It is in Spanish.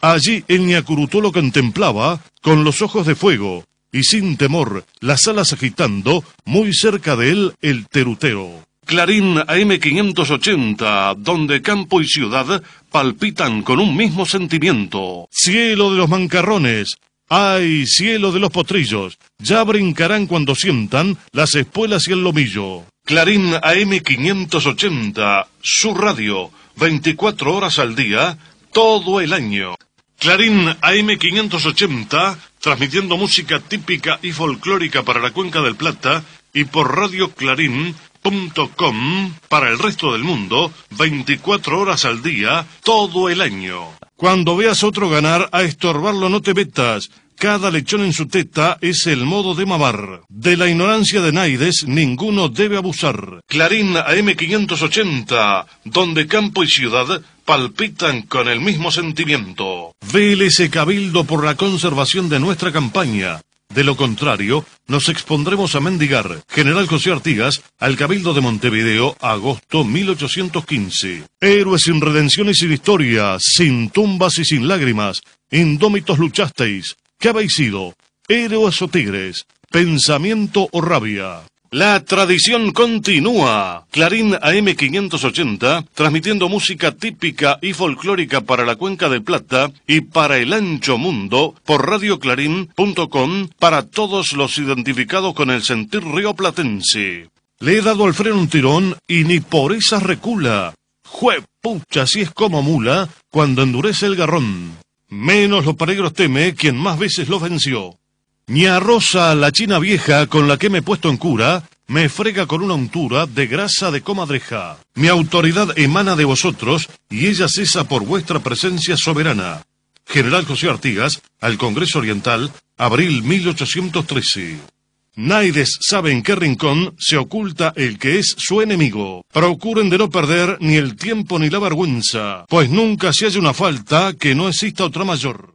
Allí el lo contemplaba con los ojos de fuego, y sin temor, las alas agitando, muy cerca de él el terutero. Clarín AM580, donde campo y ciudad palpitan con un mismo sentimiento. Cielo de los mancarrones, ¡Ay, cielo de los potrillos! Ya brincarán cuando sientan las espuelas y el lomillo. Clarín AM580, su radio, 24 horas al día, todo el año. Clarín AM580, transmitiendo música típica y folclórica para la Cuenca del Plata y por radioclarín.com para el resto del mundo, 24 horas al día, todo el año. Cuando veas otro ganar, a estorbarlo no te metas. Cada lechón en su teta es el modo de mamar. De la ignorancia de Naides ninguno debe abusar. Clarín AM580, donde campo y ciudad palpitan con el mismo sentimiento. ese Cabildo por la conservación de nuestra campaña. De lo contrario, nos expondremos a mendigar. General José Artigas, al Cabildo de Montevideo, agosto 1815. Héroes sin redención y sin historia, sin tumbas y sin lágrimas, indómitos luchasteis, ¿Qué habéis sido? ¿Héroes o tigres? ¿Pensamiento o rabia? La tradición continúa. Clarín AM580, transmitiendo música típica y folclórica para la Cuenca de Plata y para el ancho mundo por radioclarín.com para todos los identificados con el sentir rioplatense. Le he dado al freno un tirón y ni por esa recula. Juepucha, pucha, si es como mula cuando endurece el garrón menos los peligros teme quien más veces los venció. a Rosa, la china vieja con la que me he puesto en cura, me frega con una untura de grasa de comadreja. Mi autoridad emana de vosotros y ella cesa por vuestra presencia soberana. General José Artigas, al Congreso Oriental, abril 1813. Naides sabe en qué rincón se oculta el que es su enemigo. Procuren de no perder ni el tiempo ni la vergüenza, pues nunca se halla una falta que no exista otra mayor.